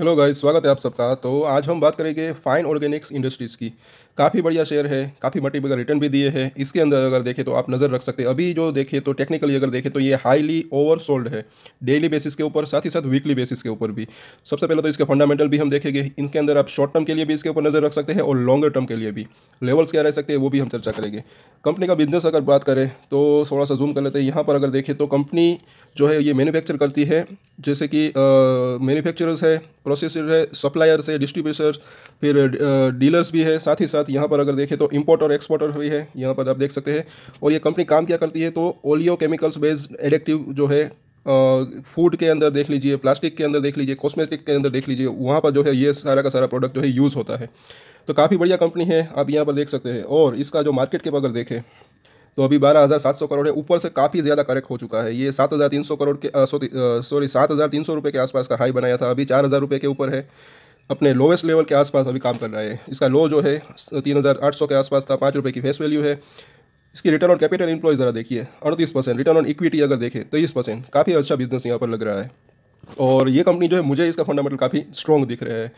hello guys स्वागत है आप सबका तो आज हम बात करेंगे फ़ाइन ऑर्गेनिक्स इंडस्ट्रीज़ की काफ़ी बढ़िया शेयर है काफ़ी मल्टीपल रिटर्न भी दिए हैं इसके अंदर अगर देखें तो आप नज़र रख सकते हैं अभी जो देखें तो टेक्निकली अगर देखें तो ये हाईली ओवरसोल्ड है डेली बेसिस के ऊपर साथ ही साथ वीकली बेसिस के ऊपर भी सबसे पहले तो इसके फंडामेंटल भी हम देखेंगे इनके अंदर आप शॉर्ट टर्म के लिए भी इसके ऊपर नज़र रख सकते हैं और लॉन्गर टर्म के लिए भी लेवल्स क्या रह सकते हैं वो भी हम चर्चा करेंगे कंपनी का बिजनेस अगर बात करें तो थोड़ा सा जूम कर लेते हैं यहाँ पर अगर देखें तो कंपनी जो है ये मैन्युफैक्चर करती है जैसे कि मैन्युफैक्चरर्स है प्रोसेसर है सप्लायर्स है डिस्ट्रीब्यूटर्स फिर डीलर्स भी है साथ ही साथ साथ यहाँ पर अगर देखें तो इम्पोर्ट और एक्सपोर्ट हुई भी है यहाँ पर आप देख सकते हैं और ये कंपनी काम क्या करती है तो ओलियो केमिकल्स बेस्ड एडेक्टिव जो है फूड के अंदर देख लीजिए प्लास्टिक के अंदर देख लीजिए कॉस्मेटिक के अंदर देख लीजिए वहाँ पर जो है ये सारा का सारा प्रोडक्ट जो है यूज़ होता है तो काफ़ी बढ़िया कंपनी है आप यहाँ पर देख सकते हैं और इसका जो मार्केट कैप अगर देखें तो अभी बारह हज़ार सात सौ करोड़ है ऊपर से काफ़ी ज़्यादा करेक्ट हो चुका है ये सात हज़ार तीन सौ करोड़ के सॉरी सात हज़ार तीन सौ रुपये के आसपास का हाई बनाया था अभी चार हज़ार रुपये के ऊपर है अपने लोवेस्ट लेवल के आसपास अभी काम कर रहा है इसका लो जो है तीन हज़ार आठ सौ के आसपास था पाँच रुपये की फेस वैल्यू है इसकी रिटर्न ऑन कैपिटल इम्प्लॉय ज़रा देखिए अड़तीस परसेंट रिटर्न ऑन इक्विटी अगर देखें तेईस परसेंट काफ़ी अच्छा बिजनेस यहाँ पर लग रहा है और ये कंपनी जो है मुझे इसका फंडामेंटल काफ़ी स्ट्रॉन्ग दिख रहा है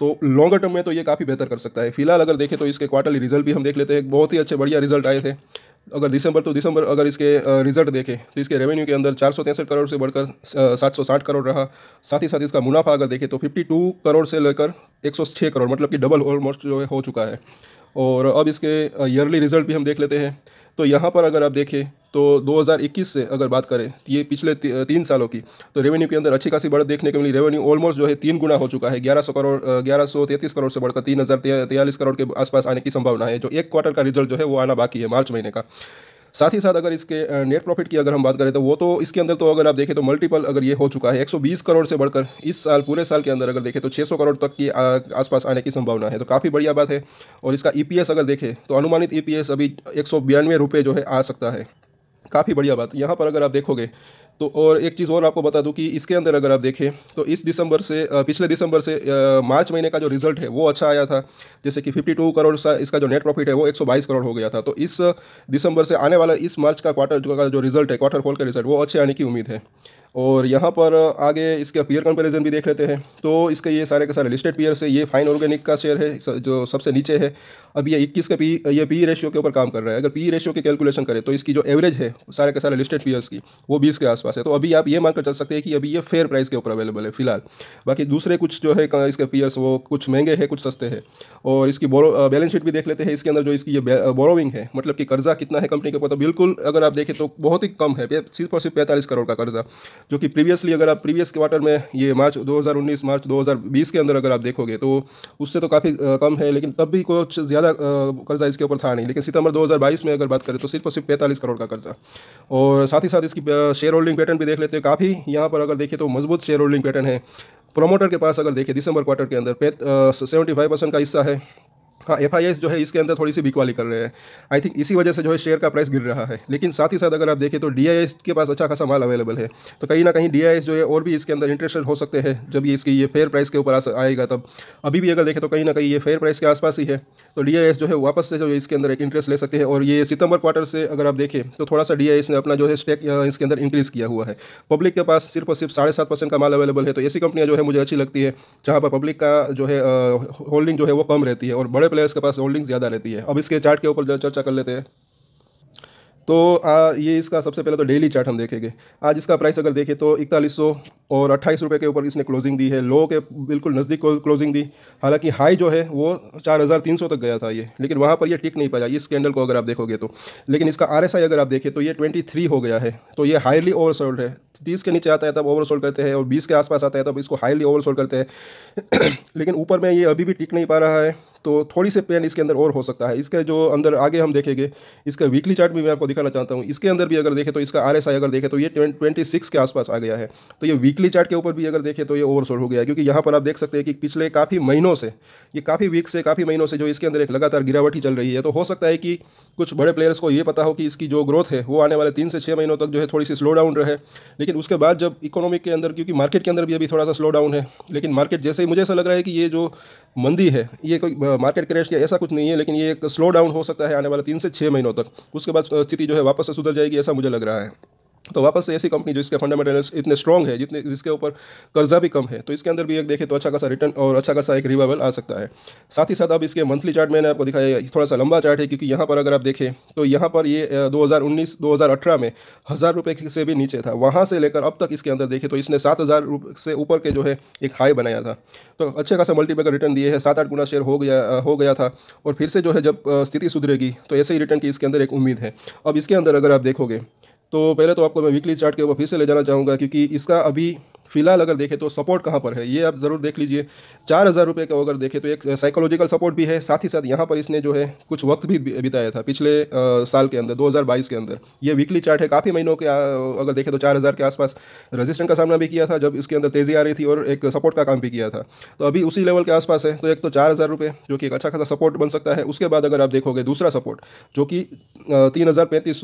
तो लॉन्गर टर्म में तो ये काफ़ी बेहतर कर सकता है फिलहाल अगर देखें तो इसके क्वार्टरली रिजल्ट भी हम देख लेते हैं बहुत ही अच्छे बढ़िया रिजल्ट आए थे अगर दिसंबर तो दिसंबर अगर इसके रिजल्ट देखें तो इसके रेवेन्यू के अंदर चार करोड़ से बढ़कर सात करोड़ रहा साथ ही साथ इसका मुनाफा अगर देखें तो 52 करोड़ से लेकर 106 करोड़ मतलब कि डबल ऑलमोस्ट जो है हो चुका है और अब इसके ईयरली रिज़ल्ट भी हम देख लेते हैं तो यहाँ पर अगर आप देखें तो 2021 से अगर बात करें तो ये पिछले ती, तीन सालों की तो रेवेन्यू के अंदर अच्छी खासी बढ़त देखने को मिली रेवेन्यू ऑलमोस्ट जो है तीन गुना हो चुका है 1100 करोड़ 1133 करोड़ से बढ़कर तीन हज़ार करोड़ के आसपास आने की संभावना है जो एक क्वार्टर का रिजल्ट जो है वो आना बाकी है मार्च महीने का साथ ही साथ अगर इसके नेट प्रॉफिट की अगर हम बात करें तो वो तो इसके अंदर तो अगर आप देखें तो मल्टीपल अगर ये हो चुका है 120 करोड़ से बढ़कर इस साल पूरे साल के अंदर अगर देखें तो 600 करोड़ तक की आसपास आने की संभावना है तो काफ़ी बढ़िया बात है और इसका ई e अगर देखें तो अनुमानित ई e अभी एक जो है आ सकता है काफ़ी बढ़िया बात यहाँ पर अगर आप देखोगे तो और एक चीज़ और आपको बता दूं कि इसके अंदर अगर आप देखें तो इस दिसंबर से पिछले दिसंबर से मार्च महीने का जो रिजल्ट है वो अच्छा आया था जैसे कि 52 करोड़ सा इसका जो नेट प्रॉफिट है वो 122 करोड़ हो गया था तो इस दिसंबर से आने वाला इस मार्च का क्वार्टर का जो रिजल्ट है क्वार्टर होल का रिजल्ट वो अच्छे आने की उम्मीद है और यहाँ पर आगे इसका पीयर कंपैरिजन भी देख लेते हैं तो इसके ये सारे के सारे लिस्टेड पीयर्स है ये फाइन ऑर्गेनिक का शेयर है जो सबसे नीचे है अब ये 21 का पी ये पी रेशियो के ऊपर काम कर रहा है अगर पी रेशियो की कैलकुलेशन करें तो इसकी जो एवरेज है सारे के सारे लिस्टेड पीयर्स की वो बीस के आसपास है तो अभी आप ये मानकर चल सकते हैं कि अभी ये फेयर प्राइस के ऊपर अवेलेबल है फिलहाल बाकी दूसरे कुछ जो है इसके पीयर्स वो कुछ महंगे हैं कुछ सस्ते हैं और इसकी बैलेंस शीट भी देख लेते हैं इसके अंदर जो इसकी ये बोरोविंग है मतलब कि कर्जा कितना है कंपनी के ऊपर तो बिल्कुल अगर आप देखें तो बहुत ही कम है सिर्फ और सिर्फ पैंतालीस करोड़ का कर्जा जो कि प्रीवियसली अगर आप प्रीवियस क्वार्टर में ये मार्च 2019 मार्च 2020 के अंदर अगर आप देखोगे तो उससे तो काफ़ी कम है लेकिन तब भी कुछ ज़्यादा कर्जा इसके ऊपर था नहीं लेकिन सितंबर 2022 में अगर बात करें तो सिर्फ और सिर्फ पैंतालीस करोड़ का कर्जा और साथ ही साथ इसकी शेयर होल्डिंग पैटर्न भी देख लेते हैं काफ़ी यहाँ पर अगर देखें तो मजबूत शेयर होल्डिंग पैटर्न है प्रोमोटर के पास अगर देखें दिसंबर क्वार्टर के अंदर सेवेंटी फाइव परसेंट का हिस्सा है हाँ एफ जो है इसके अंदर थोड़ी सी बिकवाली कर रहे हैं आई थिंक इसी वजह से जो है शेयर का प्राइस गिर रहा है लेकिन साथ ही साथ अगर आप देखें तो डी के पास अच्छा खासा माल अवेलेबल है तो कहीं ना कहीं डी जो है और भी इसके अंदर इंटरेस्टेड हो सकते हैं जब ये इसकी ये फेयर प्राइस के ऊपर आएगा तब अभी भी अगर देखें तो कहीं ना कहीं ये फेयर प्राइस के आसपास ही है तो डी जो है वापस से जो है इसके अंदर एक इंटरेस्ट ले सकते हैं और ये सितंबर क्वार्टर से अगर आप देखें तो थोड़ा सा डी ने अपना जो है स्टेक इसके अंदर इंक्रीज़ किया हुआ है पब्लिक के पास सिर्फ और सिर्फ साढ़े सात परसेंट का माल अवेलेबल है तो ऐसी कंपनियाँ जो है मुझे अच्छी लगती है जहाँ पर पब्लिक का जो है होल्डिंग जो है वो कम रहती है और बड़े प्लेयर्स के पास होल्डिंग ज़्यादा रहती है अब इसके चार्ट के ऊपर चर्चा कर लेते हैं तो आ, ये इसका सबसे पहले तो डेली चार्ट हम देखेंगे आज इसका प्राइस अगर देखें तो इकतालीस और अट्ठाईस रुपये के ऊपर इसने क्लोजिंग दी है लो के बिल्कुल नज़दीक क्लोजिंग दी हालांकि हाई जो है वो चार हज़ार तीन सौ तक गया था ये लेकिन वहाँ पर ये टिक नहीं पाया इस कैंडल को अगर आप देखोगे तो लेकिन इसका आर अगर आप देखें तो ये ट्वेंटी थ्री हो गया है तो ये हाईली ओवरसोल्ड है तीस के नीचे आता है तब ओवरसोल्ड करते हैं और बीस के आसपास आता है तब इसको हाईली ओवरसोल्ड करते हैं लेकिन ऊपर में ये अभी भी टिक नहीं पा रहा है तो थोड़ी सी पेन इसके अंदर और हो सकता है इसके जो अंदर आगे हम देखेंगे इसका वीकली चार्ट भी मैं आपको दिखा दिखाना चाहता हूँ इसके अंदर भी अगर देखें तो इसका आर अगर देखें तो ये ट्वेंटी सिक्स के आसपास आ गया है तो ये वीकली चार्ट के ऊपर भी अगर देखें तो ये ओवरसोल्ड हो गया है क्योंकि यहाँ पर आप देख सकते हैं कि पिछले काफ़ी महीनों से ये काफ़ी वीक से काफ़ी महीनों से जो इसके अंदर एक लगातार गिरावट ही चल रही है तो हो सकता है कि कुछ बड़े प्लेयर्स को ये पता हो कि इसकी जो ग्रोथ है वो आने वाले तीन से छः महीनों तक जो है थोड़ी सी स्लो डाउन रहे लेकिन उसके बाद जब इकोनॉमिक के अंदर क्योंकि मार्केट के अंदर भी अभी थोड़ा सा स्लो डाउन है लेकिन मार्केट जैसे ही मुझे ऐसा लग रहा है कि ये जो मंदी है ये कोई मार्केट क्रैश या ऐसा कुछ नहीं है लेकिन ये एक स्लो डाउन हो सकता है आने वाले तीन से छः महीनों तक उसके बाद स्थिति जो है वापस से सुधर जाएगी ऐसा मुझे लग रहा है तो वापस से ऐसी कंपनी जो इसके फंडामेंटल्स इतने स्ट्रॉग है जितने जिसके ऊपर कर्जा भी कम है तो इसके अंदर भी एक देखें तो अच्छा खासा रिटर्न और अच्छा खासा एक रिवाइवल आ सकता है साथ ही साथ अब इसके मंथली चार्ट मैंने आपको दिखाया थोड़ा सा लंबा चार्ट है क्योंकि यहाँ पर अगर आप देखें तो यहाँ पर ये दो हज़ार में हज़ार रुपये से भी नीचे था वहाँ से लेकर अब तक इसके अंदर देखें तो इसने सात हज़ार से ऊपर के जो है एक हाई बनाया था तो अच्छे खासा मल्टीपेकर रिटर्न दिए है सात आठ गुना शेयर हो गया हो गया था और फिर से जो है जब स्थिति सुधरेगी तो ऐसे ही रिटर्न की इसके अंदर एक उम्मीद है अब इसके अंदर अगर आप देखोगे तो पहले तो आपको मैं वीकली चार्ट के ऊपर फिर से ले जाना चाहूँगा क्योंकि इसका अभी फिलहाल अगर देखें तो सपोर्ट कहाँ पर है ये आप ज़रूर देख लीजिए चार हज़ार रुपये का अगर देखें तो एक साइकोलॉजिकल सपोर्ट भी है साथ ही साथ यहाँ पर इसने जो है कुछ वक्त भी बिताया था पिछले आ, साल के अंदर 2022 के अंदर ये वीकली चार्ट है काफ़ी महीनों के आ, अगर देखें तो चार के आसपास रजिस्ट्रेंट का सामना भी किया था जब इसके अंदर तेज़ी आ रही थी और एक सपोर्ट का काम भी किया था तो अभी उसी लेवल के आसपास है तो एक तो चार जो कि एक अच्छा खासा सपोर्ट बन सकता है उसके बाद अगर आप देखोगे दूसरा सपोर्ट जो कि तीन हज़ार पैंतीस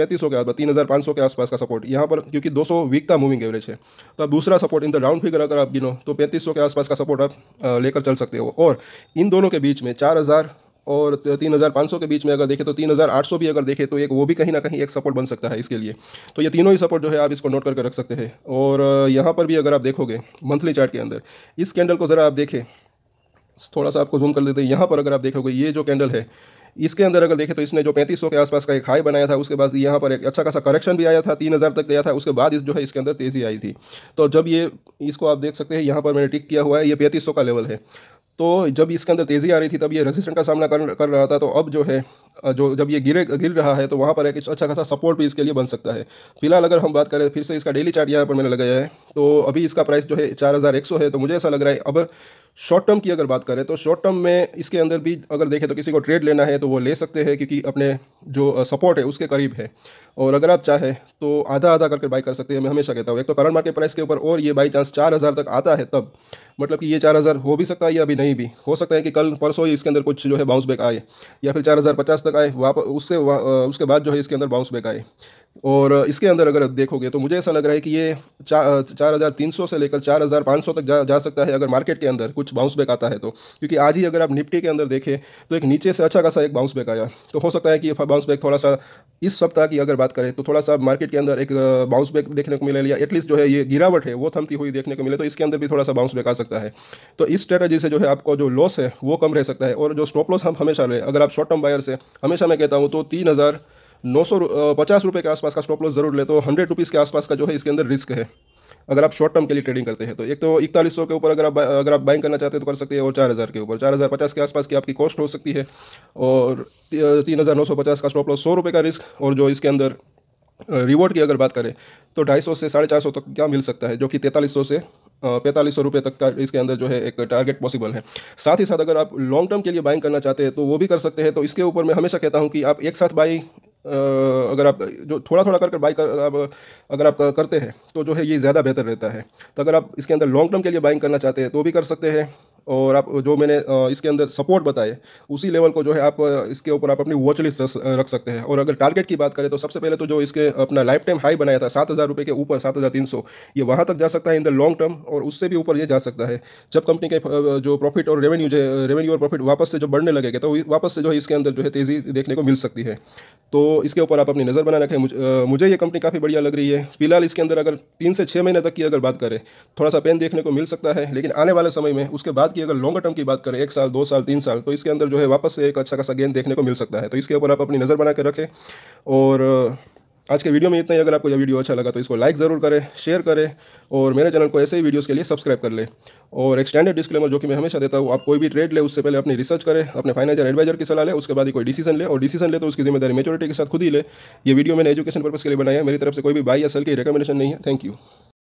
पैंतीस के आसपास तीन हज़ार पाँच सौ के आसपास का सपोर्ट यहाँ पर क्योंकि दो सौ वीक का मूविंग एवरेज है तो अब दूसरा support in the round figure अगर आप गिनो तो पैंतीस के आसपास का सपोर्ट आप लेकर चल सकते हो और इन दोनों के बीच में चार हज़ार और तीन हज़ार पाँच सौ के बीच में अगर देखें तो तीन हज़ार आठ सौ भी अगर देखें तो एक वो भी कहीं ना कहीं एक सपोर्ट बन सकता है इसके लिए तो ये तीनों ही सपोर्ट जो है आप इसको नोट करके रख सकते हैं और यहाँ पर भी अगर आप देखोगे मंथली चार्ट के अंदर इस कैंडल को ज़रा आप देखें थोड़ा सा आपको जूम कर लेते हैं यहाँ पर अगर आप देखोगे ये जो कैंडल है इसके अंदर अगर देखें तो इसने जो पैंतीस के आसपास का एक हाई बनाया था उसके बाद यहाँ पर एक अच्छा खासा करेक्शन भी आया था तीन हज़ार तक गया था उसके बाद इस जो है इसके अंदर तेज़ी आई थी तो जब ये इसको आप देख सकते हैं यहाँ पर मैंने टिक किया हुआ है ये पैंतीस का लेवल है तो जब इसके अंदर तेज़ी आ रही थी तब ये रेजिस्टेंट का सामना कर कर रहा था तो अब जो है जो जब ये गिरे गिर रहा है तो वहाँ पर एक अच्छा खासा सपोर्ट भी इसके लिए बन सकता है फिलहाल अगर हम बात करें फिर से इसका डेली चार्ट यहाँ पर मैंने लगाया है तो अभी इसका प्राइस जो है चार है तो मुझे ऐसा लग रहा है अब शॉर्ट टर्म की अगर बात करें तो शॉर्ट टर्म में इसके अंदर भी अगर देखें तो किसी को ट्रेड लेना है तो वो ले सकते हैं क्योंकि अपने जो सपोर्ट है उसके करीब है और अगर आप चाहें तो आधा आधा करके बाई कर सकते हैं मैं हमेशा कहता हूँ एक तो करंट मार्केट प्राइस के ऊपर और ये बाई चांस चार हज़ार तक आता है तब मतलब कि ये चार हज़ार हो भी सकता है या अभी नहीं भी हो सकता है कि कल परसों ही इसके अंदर कुछ जो है बाउंस बैक आए या फिर चार हज़ार पचास तक आए वापस उससे उसके बाद जो है इसके अंदर बाउंस बैक आए और इसके अंदर अगर देखोगे तो मुझे ऐसा लग रहा है कि ये चार हज़ार तीन सौ से लेकर चार हज़ार पाँच सौ तक जा, जा सकता है अगर मार्केट के अंदर कुछ बाउंस बैक आता है तो क्योंकि आज ही अगर आप निफ्टी के अंदर देखें तो एक नीचे से अच्छा खासा एक बाउंस बैक आया तो हो सकता है कि बाउंस बैक थोड़ा सा इस सप्ताह की अगर बात करें तो थोड़ा सा मार्केट के अंदर एक बाउंस बैक देखने को मिले या एटलीस्ट जो है ये गिरावट है वो थमती हुई देखने को मिले तो इसके अंदर भी थोड़ा सा बाउंस बैक आ सकता है तो इस स्ट्रैटेजी से जो है आपको जो लॉस है वो कम रह सकता है और जो स्टॉप लॉस हम हमेशा लें अगर आप शॉर्ट टर्म बायर से हमेशा मैं कहता हूँ तो तीन हज़ार नौ सौ पचास रुपये के आसपास का स्टॉप लॉस जरूर ले तो हंड्रेड रुपीज़ के आसपास का जो है इसके अंदर रिस्क है अगर आप शॉर्ट टर्म के लिए ट्रेडिंग करते हैं तो एक तो इकतालीस सौ के ऊपर अगर आप अगर आप बाइंग करना चाहते हैं तो कर सकते हैं और चार हज़ार के ऊपर चार हज़ार पचास के आसपास की आपकी कॉस्ट हो सकती है और तीन हज़ार नौ सौ पचास का स्टॉप लॉस सौ रुपये का रिस्क और जो इसके अंदर रिवॉर्ड की अगर बात करें तो ढाई सौ से साढ़े चार सौ तक क्या मिल सकता है जो कि तैंतालीस सौ से पैंतालीस सौ रुपये तक का इसके अंदर जो है एक टारगेट पॉसिबल है साथ ही साथ अगर आप लॉन्ग टर्म के लिए बाइंग करना चाहते हैं तो वो भी कर सकते हैं तो इसके ऊपर मैं हमेशा कहता हूँ कि आप एक साथ बाई अगर आप जो थोड़ा थोड़ा कर कर बाई कर आप अगर आप करते हैं तो जो है ये ज़्यादा बेहतर रहता है तो अगर आप इसके अंदर लॉन्ग टर्म के लिए बाइंग करना चाहते हैं तो भी कर सकते हैं और आप जो मैंने इसके अंदर सपोर्ट बताए उसी लेवल को जो है आप इसके ऊपर आप अपनी वॉच लिस्ट रख सकते हैं और अगर टारगेट की बात करें तो सबसे पहले तो जो इसके अपना लाइफ टाइम हाई बनाया था सात हज़ार रुपये के ऊपर सात हज़ार तीन सौ ये वहाँ तक जा सकता है इन द लॉन्ग टर्म और उससे भी ऊपर ये जा सकता है जब कंपनी के जो प्रॉफिट और रेवेन्यू जो रेवेन्यू और प्रॉफिट वापस से जो बढ़ने लगेगा तो वापस से जो है इसके अंदर जो है तेज़ी देखने को मिल सकती है तो इसके ऊपर आप अपनी नज़र बनाए रखें मुझे ये कंपनी काफ़ी बढ़िया लग रही है फिलहाल इसके अंदर अगर तीन से छः महीने तक की अगर बात करें थोड़ा सा पेन देखने को मिल सकता है लेकिन आने वाले समय में उसके बाद कि अगर लॉन्ग टर्म की बात करें एक साल दो साल तीन साल तो इसके अंदर जो है वापस से एक अच्छा खासा गेंद देखने को मिल सकता है तो इसके ऊपर आप अपनी नज़र बना के रखें और आज के वीडियो में इतना ही अगर आपको यह वीडियो अच्छा लगा तो इसको लाइक ज़रूर करें शेयर करें और मेरे चैनल को ऐसे ही वीडियोस के लिए सब्सक्राइब कर लें और एक स्टैंडर्ड डिस्क्लेमर जो कि मैं हमेशा देता हूँ आप कोई भी ट्रेड ले उससे पहले अपनी रिसर्च करें अपने फाइनेंशियल एडवाइजर की सलाह लें उसके बाद ही कोई डिसीजन ले और डिसीजन ले तो उसकी जिम्मेदारी मेचोरिटी के साथ खुद ही ले ये वीडियो मैंने एजुकेशन पर्पज़ के लिए बनाया मेरी तरफ से कोई भी बाई या की रिकमेंडेशन नहीं है थैंक यू